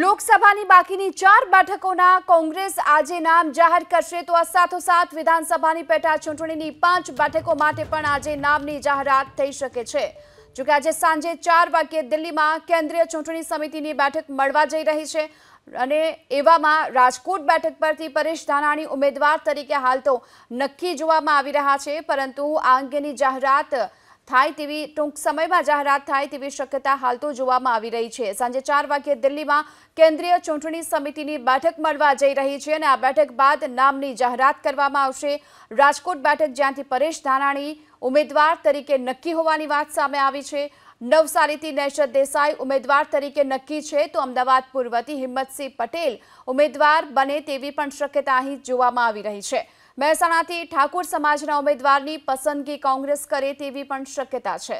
લોકસભાની બાકીની 4 બેઠકોના કોંગ્રેસ આજે નામ જાહેર કરશે તો આસાથોસાથ વિધાનસભાની પેટા ચૂંટણીની 5 બેઠકો માટે પણ આજે નામની જાહેરાત થઈ શકે છે કે આજે સાંજે 4 વાગે દિલ્હીમાં કેન્દ્રીય ચૂંટણી સમિતિની બેઠક મળવા જઈ રહી છે અને એવામાં રાજકોટ બેઠક પરથી પરેશ ધાનાણી ઉમેદવાર તરીકે હાલ તો નક્કી જોવામાં આવી રહ્યા છે પરંતુ આ અંગેની જાહેરાત thai tv ટૂંક સમયમાં જાહેરાત thai tv શક્યતા હાલતો જોવામાં આવી રહી છે સાંજે 4 વાગે દિલ્હીમાં કેન્દ્રીય ચૂંટણી સમિતિની બેઠક મળવા જઈ રહી છે અને આ બેઠક બાદ નામની જાહેરાત કરવામાં આવશે રાજકોટ બેઠક જ્યાંથી પરેશ ધાનાણી ઉમેદવાર તરીકે નક્કી હોવાની વાત સામે આવી છે નવસારીથી નેશદ દેસાઈ ઉમેદવાર તરીકે નક્કી છે તો અમદાવાદ પૂર્વથી હિંમતસિંહ પટેલ ઉમેદવાર બને તેવી પણ શક્યતા આવી જોવામાં આવી રહી છે મહેસાણાથી ઠાકોર સમાજના ઉમેદવારની પસંદગી કોંગ્રેસ કરે તેવી પણ શક્યતા છે